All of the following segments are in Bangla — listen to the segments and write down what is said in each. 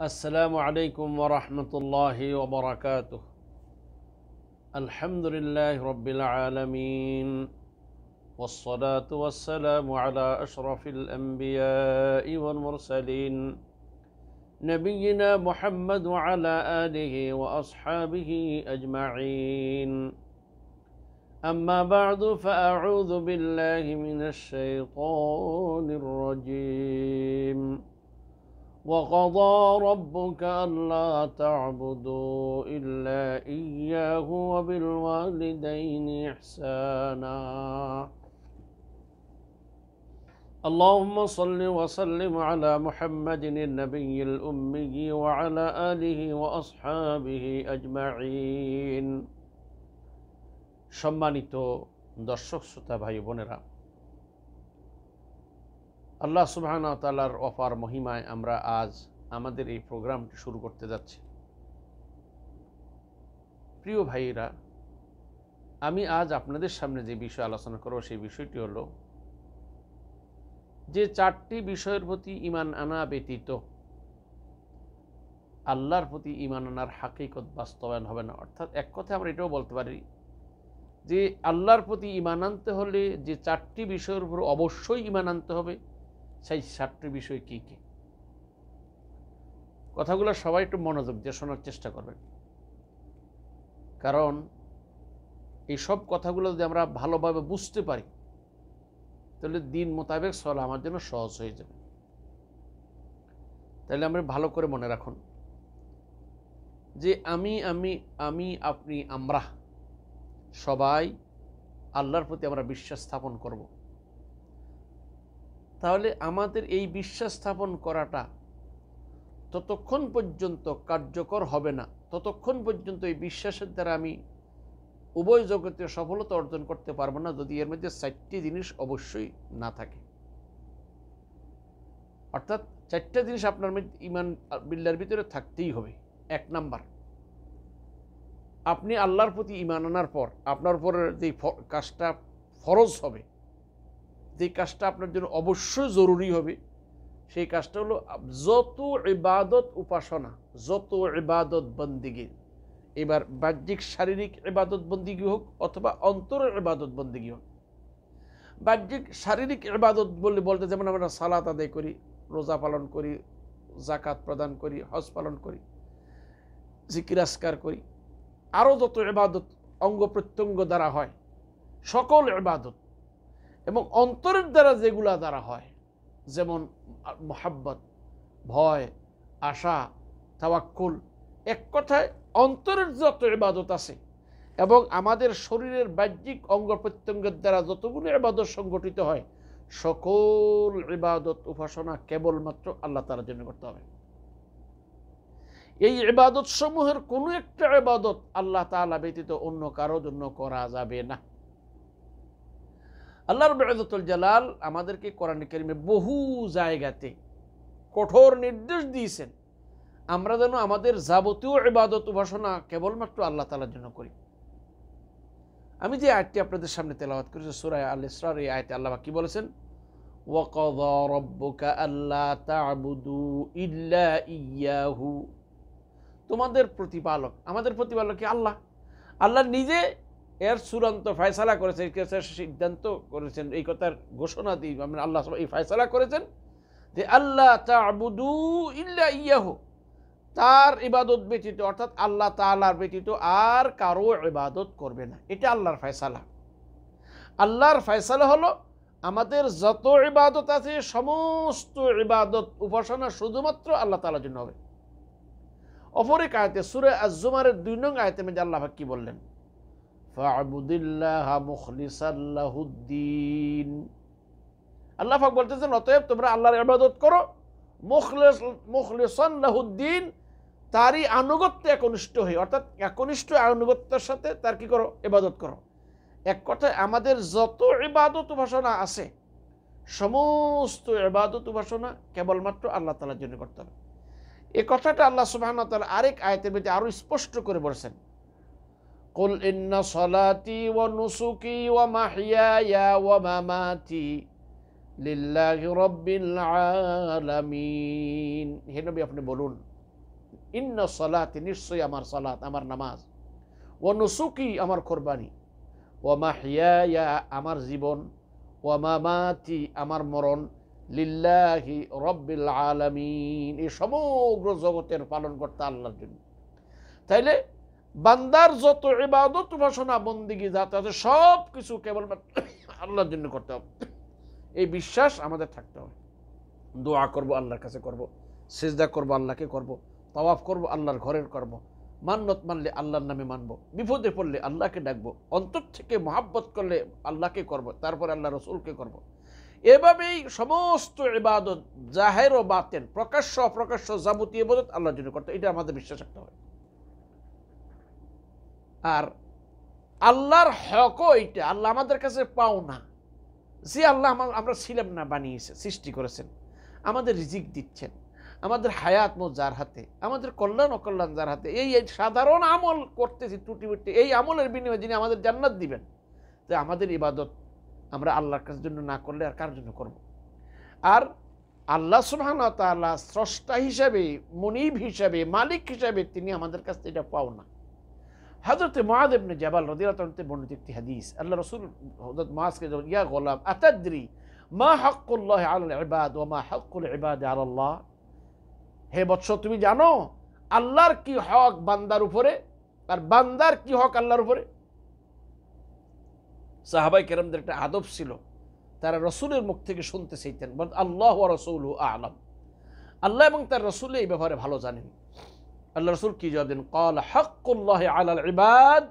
السلام عليكم ورحمة الله وبركاته الحمد لله رب العالمين والصلاة والسلام على أشرف الأنبياء والمرسلين نبينا محمد وعلى آله وأصحابه أجمعين أما بعد فأعوذ بالله من الشيطان الرجيم وقضى ربك ألا تعبدوا إلا إياه وبالوالدين إحسانا اللهم صل وسلم على محمد النبي الأمي وعلى آله وأصحابه أجمعين شمانيتو দর্শক শ্রোতা ভাই বোনেরা আল্লাহ সুবাহন তালার অফার মহিমায় আমরা আজ আমাদের এই প্রোগ্রামটি শুরু করতে যাচ্ছি প্রিয় ভাইয়েরা আমি আজ আপনাদের সামনে যে বিষয় আলোচনা করব সেই বিষয়টি হল যে চারটি বিষয়ের প্রতি ইমান আনা ব্যতীত আল্লাহর প্রতি ইমান আনার হাকিকত বাস্তবায়ন হবে না অর্থাৎ এক কথা আমরা এটাও বলতে পারি যে আল্লাহর প্রতি ইমান আনতে হলে যে চারটি বিষয়ের উপর অবশ্যই ইমান আনতে হবে সেই সাতটির বিষয় কি কি কথাগুলো সবাই একটু মনোযোগ দিয়ে শোনার চেষ্টা করবেন কারণ এই সব কথাগুলো যদি আমরা ভালোভাবে বুঝতে পারি তাহলে দিন মোতাবেক সল আমার জন্য সহজ হয়ে যাবে তাহলে আমরা ভালো করে মনে রাখুন যে আমি আমি আমি আপনি আমরা সবাই আল্লাহর প্রতি আমরা বিশ্বাস স্থাপন করবো তাহলে আমাদের এই বিশ্বাস স্থাপন করাটা ততক্ষণ পর্যন্ত কার্যকর হবে না ততক্ষণ পর্যন্ত এই বিশ্বাসের দ্বারা আমি উভয় জগতে সফলতা অর্জন করতে পারবো না যদি এর মধ্যে চারটি জিনিস অবশ্যই না থাকে অর্থাৎ চারটা জিনিস আপনার ইমান বিল্লার ভিতরে থাকতেই হবে এক নাম্বার আপনি আল্লাহর প্রতি ইমান আনার পর আপনার পরের যে কাজটা ফরজ হবে যে কাজটা আপনার জন্য অবশ্যই জরুরি হবে সেই কাজটা হলো যত ইবাদত উপাসনা যত ইবাদত বন্দিগি এবার বাহ্যিক শারীরিক ইবাদত বন্দিগি হোক অথবা অন্তরের ইবাদত বন্দিগি হোক বাহ্যিক শারীরিক ইবাদত বললে বলতে যেমন আমরা সালাত আদায় করি রোজা পালন করি জাকাত প্রদান করি হজ পালন করি জিকিরাস্কার করি আরও যত ইবাদত অঙ্গ প্রত্যঙ্গ দ্বারা হয় সকল ইবাদত এবং অন্তরের দ্বারা যেগুলা দ্বারা হয় যেমন মোহাব্বত ভয় আশা তাওয়াক্কুল এক কথায় অন্তরের যত এবাদত আছে এবং আমাদের শরীরের বাহ্যিক অঙ্গ প্রত্যঙ্গের দ্বারা যতগুলো এবাদত সংগঠিত হয় সকল এবাদত উপাসনা কেবলমাত্র আল্লাহ তালার জন্য করতে হবে এই এবাদত সমূহের কোনো একটা এবাদত আল্লাহ তালা ব্যতীত অন্য কারোর জন্য করা যাবে না আল্লাহ রবায়তুল জালাল আমাদেরকে কোরআন করিমে বহু জায়গাতে কঠোর নির্দেশ দিয়েছেন আমরা যেন আমাদের যাবতীয় ইবাদত উপাসনা কেবলমাত্র আল্লাহ তালার জন্য করি আমি যে আয়টি আপনাদের সামনে তেলাবাদ করেছি সুরায় আল ইসরার এই আয়তে আল্লাহ কি বলেছেন তোমাদের প্রতিপালক আমাদের প্রতিপালক কি আল্লাহ আল্লাহ নিজে এর চূড়ান্ত ফয়সালা করেছেন সিদ্ধান্ত করেছেন এই কথার ঘোষণা দিয়ে আমরা মানে আল্লাহ এই ফায়সালা করেছেন যে আল্লাহ তাবুদু ইল্লা ইয়াহ তার ইবাদত ব্যতীত অর্থাৎ আল্লাহ তালার ব্যতীত আর কারো ইবাদত করবে না এটা আল্লাহর ফয়সালা আল্লাহর ফয়সালা হলো আমাদের যত ইবাদত আছে সমস্ত ইবাদত উপাসনা শুধুমাত্র আল্লাহ তালার জন্য হবে অপরে আয়তে সুরে আজুমারের দুই নং আয়তে মেজে আল্লাহ কি বললেন ফাবুদিল্লাহুদ্দিন আল্লাহ ফাক বলতেছেন অতএব তোমরা আল্লাহর ইবাদত করো মুখলেস মুখলেসাল্লাহুদ্দিন তারই আনুগত্য একনিষ্ঠ হয়ে অর্থাৎ একনিষ্ঠ আনুগত্যের সাথে তার কি করো ইবাদত করো এক কথায় আমাদের যত ইবাদত উপাসনা আছে সমস্ত ইবাদত উপাসনা কেবলমাত্র আল্লাহ তালার জন্য করতে হবে এ কথাটা আল্লাহ সুবাহ তালা আরেক আয়তের মধ্যে আরও স্পষ্ট করে বলছেন قل إن صلاتي ونسكي ومحياي ومماتي لله رب العالمين هنا بيفني بولون إن صلاتي نشي أمر صلاة أمر نماز ونسكي أمر كرباني ومحياي أمر زبون ومماتي أمر مرون لله رب العالمين إيش هموغ رزوغتير قرطال الله تايلي বান্দার যত ইবাদত উপাসনা বন্দিগি যাতে আছে সব কিছু কেবলমাত্র আল্লাহর জন্য করতে হবে এই বিশ্বাস আমাদের থাকতে হবে দোয়া করব আল্লাহর কাছে করব সেজদা করব আল্লাহকে করব তওয়াফ করব আল্লাহর ঘরের করব মান্নত মানলে আল্লাহর নামে মানব বিপদে পড়লে আল্লাহকে ডাকবো অন্তর থেকে মহাব্বত করলে আল্লাহকে করব তারপরে আল্লাহ রসুলকে করব। এভাবেই সমস্ত এবাদত জাহের ও বাতেন প্রকাশ্য অপ্রকাশ্য যাবতীয় ইবাদত আল্লাহর জন্য করতে এটা আমাদের বিশ্বাস রাখতে হয় আর আল্লাহর হক এইটা আল্লাহ আমাদের কাছে পাও না যে আল্লাহ আমরা ছিলাম না বানিয়েছে সৃষ্টি করেছেন আমাদের রিজিক দিচ্ছেন আমাদের হায়াত মো যার হাতে আমাদের কল্যাণ অকল্যাণ যার হাতে এই সাধারণ আমল করতেছি ত্রুটি বুটি এই আমলের বিনিময়ে যিনি আমাদের জান্নাত দিবেন তো আমাদের ইবাদত আমরা আল্লাহর কাছের জন্য না করলে আর কার জন্য করব আর আল্লাহ সুহান তাল্লাহ স্রষ্টা হিসাবে মনিব হিসাবে মালিক হিসাবে তিনি আমাদের কাছ থেকে এটা পাও না হজরত মহাদ ইবনে জাবাল রদিয়াতে বর্ণিত একটি হাদিস আল্লাহ রসুল হজরত মাসকে যখন ইয়া গোলাম আতাদ্রি মা হকুল্লাহ আল ইবাদ ও মা হকুল ইবাদ আল্লাহ হে বৎস তুমি জানো আল্লাহর কি হক বান্দার উপরে আর বান্দার কি হক আল্লাহর উপরে সাহাবাই কেরামদের একটা আদব ছিল তারা রসুলের মুখ থেকে শুনতে চাইতেন আল্লাহ রসুল আলম আল্লাহ এবং তার রসুল এই ব্যাপারে ভালো জানেন আল্লাহ রসুল কি জবাব দেন কল হকুল্লাহ আলাল ইবাদ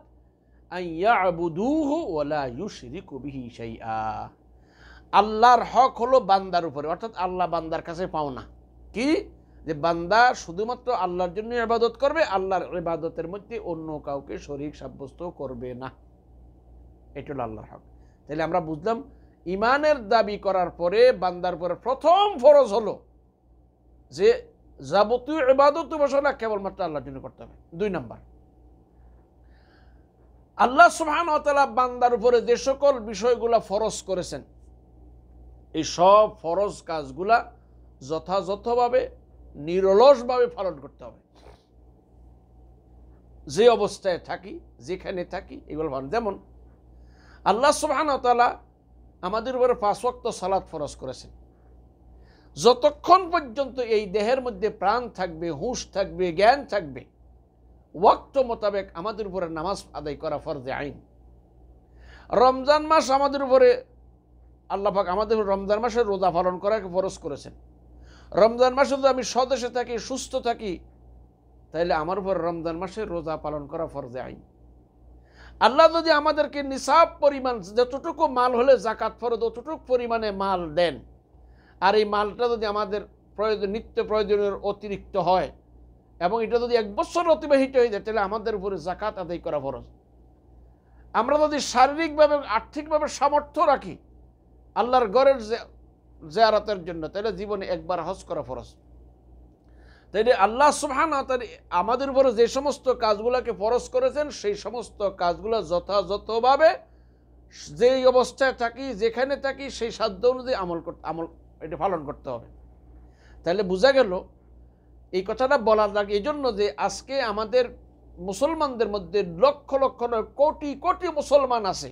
আল্লাহর হক হলো বান্দার উপরে অর্থাৎ আল্লাহ বান্দার কাছে পাওনা কি যে বান্দা শুধুমাত্র আল্লাহর জন্য ইবাদত করবে আল্লাহর ইবাদতের মধ্যে অন্য কাউকে শরীর সাব্যস্ত করবে না এটা হলো আল্লাহর হক তাহলে আমরা বুঝলাম ইমানের দাবি করার পরে বান্দার পরে প্রথম ফরজ হলো যে যাবতীয় ইবাদত উপাসনা কেবলমাত্র আল্লাহর জন্য করতে হবে দুই নম্বর আল্লাহ সুহান বান্দার উপরে যে সকল বিষয়গুলা ফরজ করেছেন এই সব ফরজ কাজগুলা যথাযথভাবে নিরলসভাবে পালন করতে হবে যে অবস্থায় থাকি যেখানে থাকি এগুলো ভালো যেমন আল্লাহ সুহান আমাদের উপরে পাঁচ ওয়াক্ত সালাদ ফরজ করেছেন যতক্ষণ পর্যন্ত এই দেহের মধ্যে প্রাণ থাকবে হুঁশ থাকবে জ্ঞান থাকবে ওয়াক্ত মোতাবেক আমাদের উপরে নামাজ আদায় করা ফরজে আইন রমজান মাস আমাদের উপরে আল্লাহাক আমাদের রমজান মাসে রোজা পালন করাকে ফরজ করেছেন রমজান মাসে যদি আমি স্বদেশে থাকি সুস্থ থাকি তাহলে আমার উপর রমজান মাসে রোজা পালন করা ফরজে আইন আল্লাহ যদি আমাদেরকে নিসাব পরিমাণ যতটুকু মাল হলে জাকাত ফরজ অতটুকু পরিমাণে মাল দেন আর এই মালটা যদি আমাদের প্রয়োজন নিত্য প্রয়োজনের অতিরিক্ত হয় এবং এটা যদি এক বছর অতিবাহিত হয়ে যায় তাহলে আমাদের উপরে জাকাত আদায় করা ফরজ আমরা যদি শারীরিকভাবে আর্থিকভাবে সামর্থ্য রাখি আল্লাহর গড়ের জেয়ারতের জন্য তাহলে জীবনে একবার হজ করা ফরজ তাইলে আল্লাহ সুহান আমাদের উপরে যে সমস্ত কাজগুলোকে ফরজ করেছেন সেই সমস্ত কাজগুলো যথাযথভাবে যেই অবস্থায় থাকি যেখানে থাকি সেই সাধ্য অনুযায়ী আমল করতে আমল এটা পালন করতে হবে তাহলে বোঝা গেল এই কথাটা বলার লাগে এই জন্য যে আজকে আমাদের মুসলমানদের মধ্যে লক্ষ লক্ষ কোটি কোটি মুসলমান আছে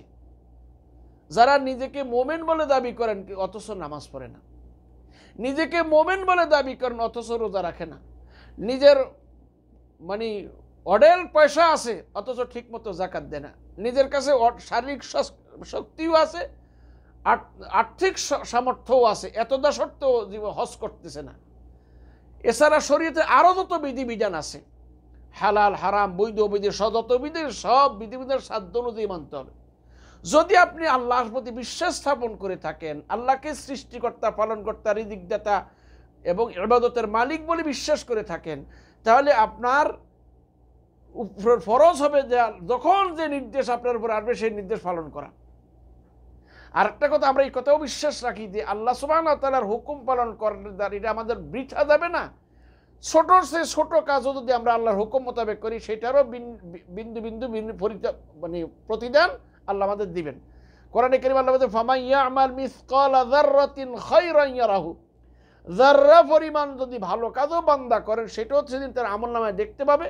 যারা নিজেকে মোমেন বলে দাবি করেন অথচ নামাজ পড়ে না নিজেকে মোমেন বলে দাবি করেন অথচ রোজা রাখে না নিজের মানে অডেল পয়সা আছে অথচ ঠিকমতো জাকাত দেয় না নিজের কাছে শারীরিক শক্তিও আছে আর্থিক সামর্থ্যও আছে এতদা সত্ত্বেও জীবন হজ করতেছে না এছাড়া শরীরে আরও যত বিধিবিধান আছে হালাল হারাম বৈধ বিধি সদত বিধি সব বিধিবিধান সাধ্য অনুযায়ী মানতে হবে যদি আপনি আল্লাহর প্রতি বিশ্বাস স্থাপন করে থাকেন আল্লাহকে সৃষ্টিকর্তা পালনকর্তা রিদিকদাতা এবং এবাদতের মালিক বলে বিশ্বাস করে থাকেন তাহলে আপনার ফরজ হবে যে যখন যে নির্দেশ আপনার উপর আসবে সেই নির্দেশ পালন করা আরেকটা কথা আমরা এই কথাও বিশ্বাস রাখি যে আল্লাহ সুবাহ তালার হুকুম পালন করার এটা আমাদের বৃথা যাবে না ছোট সে ছোট কাজও যদি আমরা আল্লাহর হুকুম মোতাবেক করি সেটারও বিন্দু বিন্দু মানে প্রতিদান আল্লাহ আমাদের দিবেন কোরআনে করিম আল্লাহ বলছে ফামা ইয়া আমার মিসকাল জাররাতিন খাইরান পরিমাণ যদি ভালো কাজও বান্দা করেন সেটাও সেদিন তার আমল নামায় দেখতে পাবে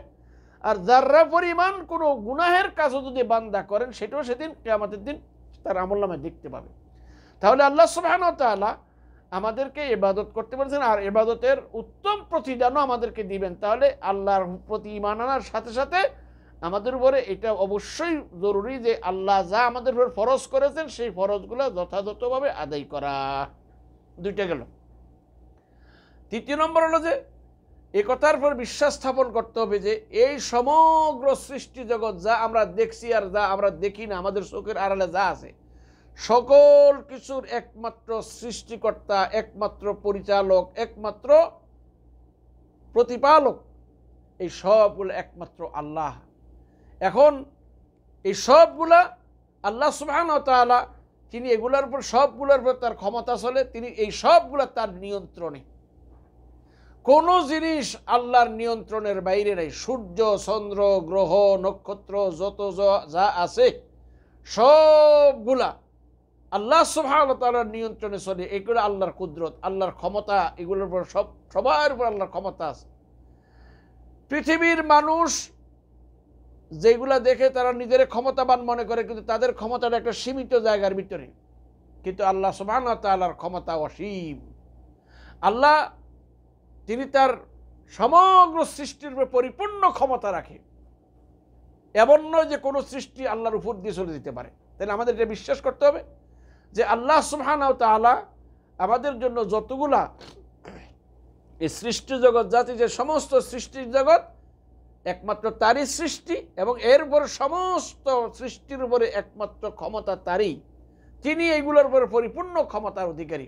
আর জাররা পরিমাণ কোনো গুনাহের কাজও যদি বান্দা করেন সেটাও সেদিন আমাদের দিন তার আমল নামে দেখতে পাবে তাহলে আল্লাহ সুবাহানতালা আমাদেরকে এবাদত করতে পারছেন আর এবাদতের উত্তম প্রতিদানও আমাদেরকে দিবেন তাহলে আল্লাহর প্রতি ইমান আনার সাথে সাথে আমাদের উপরে এটা অবশ্যই জরুরি যে আল্লাহ যা আমাদের উপর ফরজ করেছেন সেই ফরজগুলো যথাযথভাবে আদায় করা দুইটা গেল তৃতীয় নম্বর হলো যে একথার পর বিশ্বাস স্থাপন করতে হবে যে এই সমগ্র সৃষ্টি জগৎ যা আমরা দেখছি আর যা আমরা দেখি না আমাদের চোখের আড়ালে যা আছে সকল কিছুর একমাত্র সৃষ্টিকর্তা একমাত্র পরিচালক একমাত্র প্রতিপালক এই সবগুলো একমাত্র আল্লাহ এখন এই সবগুলা আল্লাহ সুহান তালা তিনি এগুলোর উপর সবগুলোর উপর তার ক্ষমতা চলে তিনি এই সবগুলা তার নিয়ন্ত্রণে কোনো জিনিস আল্লাহর নিয়ন্ত্রণের বাইরে নাই সূর্য চন্দ্র গ্রহ নক্ষত্র যত যা আছে সবগুলা আল্লাহ সোহানতালার নিয়ন্ত্রণে চলে এগুলো আল্লাহর কুদরত আল্লাহর ক্ষমতা এগুলোর উপর সব সবার উপর আল্লাহর ক্ষমতা আছে পৃথিবীর মানুষ যেগুলা দেখে তারা নিজের ক্ষমতাবান মনে করে কিন্তু তাদের ক্ষমতাটা একটা সীমিত জায়গার ভিতরে কিন্তু আল্লাহ সোহানতালার ক্ষমতা অসীম আল্লাহ তিনি তার সমগ্র সৃষ্টির উপরে পরিপূর্ণ ক্ষমতা রাখে এমন নয় যে কোনো সৃষ্টি আল্লাহর উপর দিয়ে চলে যেতে পারে তাহলে আমাদের এটা বিশ্বাস করতে হবে যে আল্লাহ সুবহানাও তাআলা আমাদের জন্য যতগুলা এই সৃষ্টি জগৎ জাতি যে সমস্ত সৃষ্টির জগৎ একমাত্র তারই সৃষ্টি এবং এর উপর সমস্ত সৃষ্টির উপরে একমাত্র ক্ষমতা তারই তিনি এইগুলোর উপরে পরিপূর্ণ ক্ষমতার অধিকারী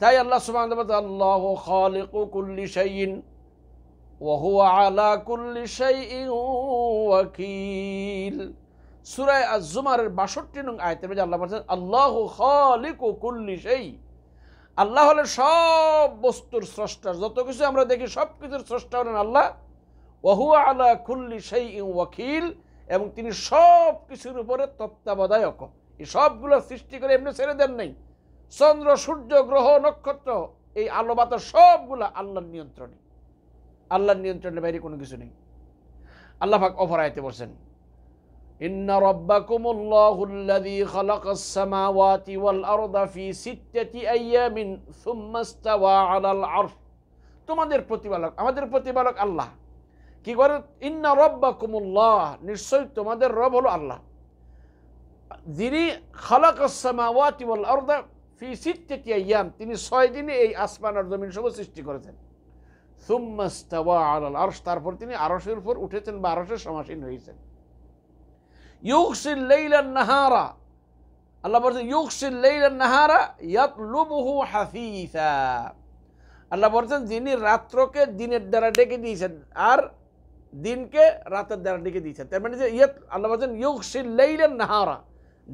তাই আল্লাহ সুবাহ আল্লাহ খালিকু কুল্লি শাইন ওহু আলা কুল্লি শাইন ওয়াকিল সুরায় আজুমারের বাষট্টি নং আয়তে আল্লাহ বলছেন আল্লাহ খালিকু কুল্লি সেই আল্লাহ হলেন সব বস্তুর স্রষ্টা যত কিছু আমরা দেখি সব কিছুর স্রষ্টা হলেন আল্লাহ ওহু আলা কুল্লি সেই ওয়াকিল এবং তিনি সব কিছুর উপরে তত্ত্বাবধায়ক এই সবগুলো সৃষ্টি করে এমনি ছেড়ে দেন নাই চন্দ্র সূর্য গ্রহ নক্ষত্র এই আলো বাতাস সবগুলো আল্লাহর নিয়ন্ত্রণে আল্লাহর নিয়ন্ত্রণের বাইরে কোনো কিছু নেই আল্লাহ পাক অপরায়তে বলছেন ইন্না রব্বাকুমুল্লাহুল্লাযী খালাকাস সামাওয়াতি ওয়াল আরদা ফি সিত্তাতি আইয়ামিন সুম্মা ইস্তাওয়া আলাল আরশ তোমাদের প্রতিপালক আমাদের প্রতিপালক আল্লাহ কি করে ইন্না কুমুল্লাহ নিশ্চয় তোমাদের রব হলো আল্লাহ যিনি খালাকাস সামাওয়াতি ওয়াল আরদা في ستة أيام تني صايدين أي أسمان أرضمين شو بس تيجي ثم استوى على الأرش تارفور تني أرش يرفور وتهتن بارش شماشين هيسن يغسل الليل النهارا الله برد يغسل الليل النهارا يطلبه حثيثا الله برد ديني راتروك دين الدرادك ديسن أر دينك رات الدرادك ديسن تمني يت الله برد يغسل الليل النهارا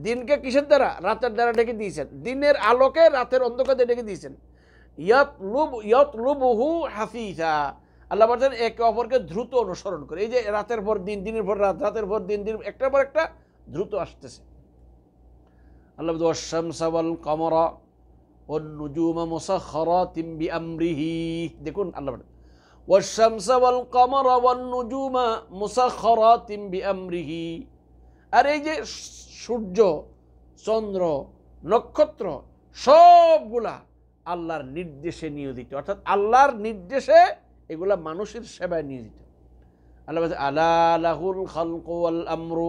দিনকে কিসের দ্বারা রাতের দ্বারা ডেকে দিয়েছেন দিনের আলোকে রাতের অন্ধকারে ডেকে দিয়েছেন ইয়ত লুব ইয়ত লুবহু হাফিজা আল্লাহ বলছেন একে অপরকে দ্রুত অনুসরণ করে এই যে রাতের পর দিন দিনের পর রাত রাতের পর দিন দিন একটার পর একটা দ্রুত আসতেছে আল্লাহ শামসাওয়াল কমরা ও নুজুমা মুসাখরা তিম্বি আমরিহি দেখুন আল্লাহ والشمس والقمر والنجوم مسخرات بأمره আর এই যে সূর্য চন্দ্র নক্ষত্র সবগুলা আল্লাহর নির্দেশে নিয়োজিত অর্থাৎ আল্লাহর নির্দেশে এগুলা মানুষের সেবায় নিয়োজিত আল্লাহ আলা আলাহুল খালকুয়াল আমরু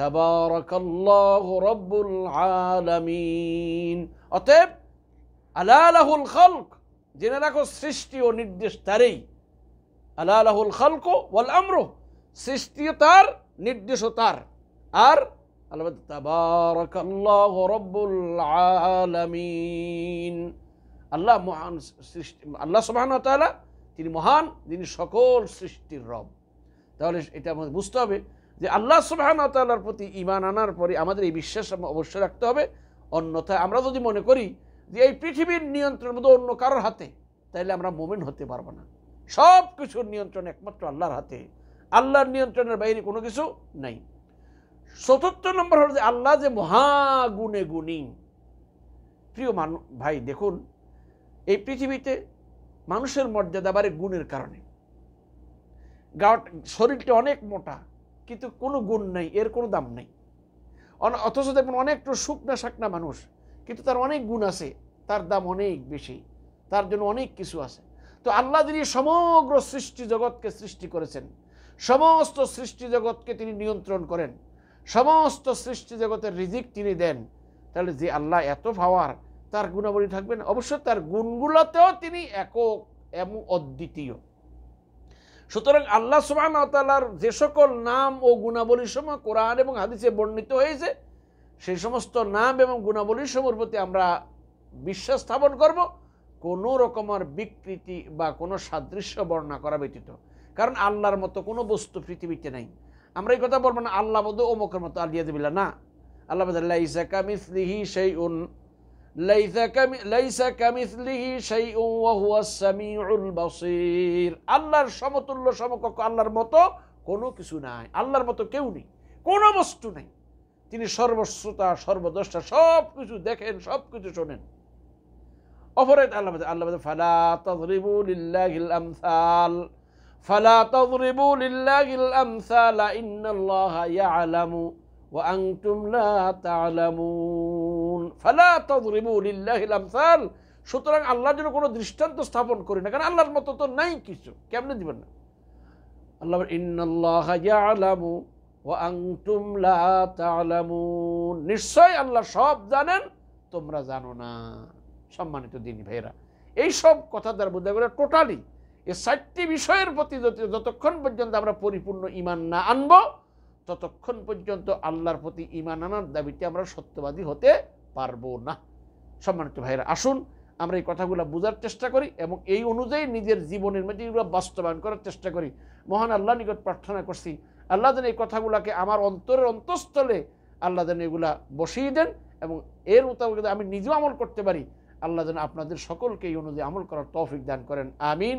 তাবারাকাল্লাহু রব্বুল আলামিন অতএব আলা আলাহুল খালক জেনে রাখো সৃষ্টি ও নির্দেশ তারই আলাহুল খালকু ওয়াল আমরু সৃষ্টিও তার নির্দেশও তার আর আল্লাহ তাবারাকাল্লাহ আল্লাহ মহান সৃষ্টি আল্লাহ সুবহান তাআলা তিনি মহান যিনি সকল সৃষ্টির রব তাহলে এটা আমাদের বুঝতে হবে যে আল্লাহ সুবহান তাআলার প্রতি ইমান আনার পরে আমাদের এই বিশ্বাস অবশ্যই রাখতে হবে অন্যথায় আমরা যদি মনে করি যে এই পৃথিবীর নিয়ন্ত্রণের মধ্যে অন্য কারোর হাতে তাহলে আমরা মোমেন হতে পারবো না সব কিছুর নিয়ন্ত্রণ একমাত্র আল্লাহর হাতে আল্লাহর নিয়ন্ত্রণের বাইরে কোনো কিছু নাই চতুর্থ নম্বর হল যে আল্লাহ যে মহাগুণে গুণী প্রিয় মানু ভাই দেখুন এই পৃথিবীতে মানুষের মর্যাদা বাড়ে গুণের কারণে গাওয়ার শরীরটা অনেক মোটা কিন্তু কোনো গুণ নাই এর কোনো দাম নেই অথচ দেখুন অনেকটা শুকনা শাকনা মানুষ কিন্তু তার অনেক গুণ আছে তার দাম অনেক বেশি তার জন্য অনেক কিছু আছে তো আল্লাহ যিনি সমগ্র সৃষ্টি জগৎকে সৃষ্টি করেছেন সমস্ত সৃষ্টি জগৎকে তিনি নিয়ন্ত্রণ করেন সমস্ত সৃষ্টি জগতের রিজিক তিনি দেন তাহলে যে আল্লাহ এত ভাওয়ার তার গুণাবলী থাকবেন অবশ্য তার গুণগুলোতেও তিনি একক এবং অদ্বিতীয় সুতরাং আল্লাহ সুবাহ যে সকল নাম ও গুণাবলী সময় কোরআন এবং হাদিসে বর্ণিত হয়েছে সেই সমস্ত নাম এবং গুণাবলী সময়ের প্রতি আমরা বিশ্বাস স্থাপন করব কোনো রকমের বিকৃতি বা কোনো সাদৃশ্য বর্ণনা করা ব্যতীত কারণ আল্লাহর মতো কোনো বস্তু পৃথিবীতে নাই আমরা এই কথা বলবো না আল্লাহ বোধ অমুকের মতো আলিয়া দিবিল্লা না আল্লাহ সেই বোধ লাইসা কামিসলিহি সেই উন আল্লাহর সমতুল্য সমকক্ষ আল্লাহর মতো কোনো কিছু নাই আল্লাহর মতো কেউ নেই কোনো বস্তু নেই তিনি সর্বশ্রোতা সর্বদ্রষ্টা সব কিছু দেখেন সব কিছু শোনেন অপরাধ আল্লাহ আল্লাহ ফালা তদরিবুল আমসাল ফালা তদরিবু লিল্লাহিল আমসালা ইন্নাল্লাহা ইয়ালামু ওয়া আনতুম লা তা'লামুন ফালা তদরিবু লিল্লাহিল আমসাল সুতরাং আল্লাহর জন্য কোনো দৃষ্টান্ত স্থাপন করি না কারণ আল্লাহর মতো তো নাই কিছু কেমনে দিবেন না আল্লাহ ইন্নাল্লাহা ইয়ালামু ওয়া আনতুম লা তা'লামুন নিশ্চয় আল্লাহ সব জানেন তোমরা জানো না সম্মানিত দিন ভাইরা এই সব কথা দ্বারা বোঝা গেল টোটালি এ চারটি বিষয়ের প্রতি যতক্ষণ পর্যন্ত আমরা পরিপূর্ণ ইমান না আনব ততক্ষণ পর্যন্ত আল্লাহর প্রতি ইমান আনার দাবিতে আমরা সত্যবাদী হতে পারবো না সম্মানিত ভাইয়েরা আসুন আমরা এই কথাগুলো বোঝার চেষ্টা করি এবং এই অনুযায়ী নিজের জীবনের মধ্যে এগুলো বাস্তবায়ন করার চেষ্টা করি মহান আল্লাহ নিকট প্রার্থনা করছি আল্লাহ যেন এই কথাগুলোকে আমার অন্তরের অন্তঃস্থলে আল্লাহ যেন এগুলা বসিয়ে দেন এবং এর মোতাবেক আমি নিজেও আমল করতে পারি আল্লাহ যেন আপনাদের সকলকে এই অনুযায়ী আমল করার তৌফিক দান করেন আমিন